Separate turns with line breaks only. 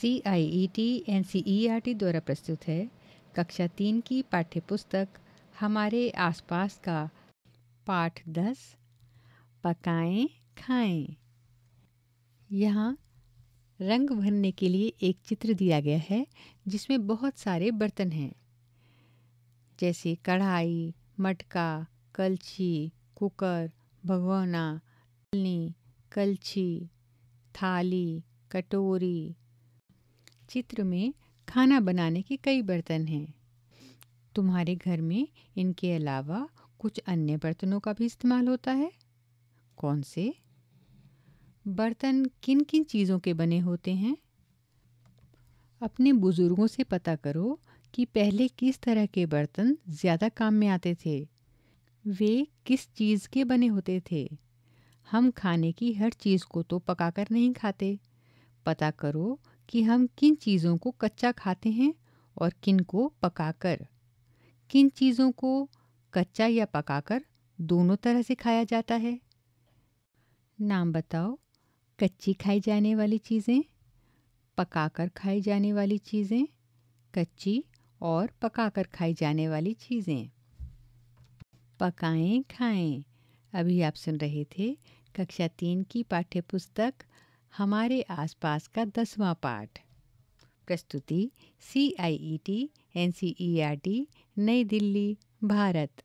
C I E T N C E R T द्वारा प्रस्तुत है कक्षा तीन की पाठ्य पुस्तक हमारे आसपास का पाठ दस पकाएं खाएं यहाँ रंग भरने के लिए एक चित्र दिया गया है जिसमें बहुत सारे बर्तन हैं जैसे कढ़ाई मटका कलछी कुकर भगोना तलनी कलछी थाली कटोरी चित्र में खाना बनाने के कई बर्तन हैं तुम्हारे घर में इनके अलावा कुछ अन्य बर्तनों का भी इस्तेमाल होता है कौन से बर्तन किन किन चीज़ों के बने होते हैं अपने बुज़ुर्गों से पता करो कि पहले किस तरह के बर्तन ज़्यादा काम में आते थे वे किस चीज़ के बने होते थे हम खाने की हर चीज़ को तो पकाकर नहीं खाते पता करो कि हम किन चीज़ों को कच्चा खाते हैं और किन को पकाकर किन चीज़ों को कच्चा या पकाकर दोनों तरह से खाया जाता है नाम बताओ कच्ची खाई जाने वाली चीज़ें पकाकर खाई जाने वाली चीज़ें कच्ची और पकाकर खाई जाने वाली चीज़ें पकाएं खाएं अभी आप सुन रहे थे कक्षा तीन की पाठ्य पुस्तक हमारे आसपास का दसवां पाठ प्रस्तुति C I E T N C E R T नई दिल्ली भारत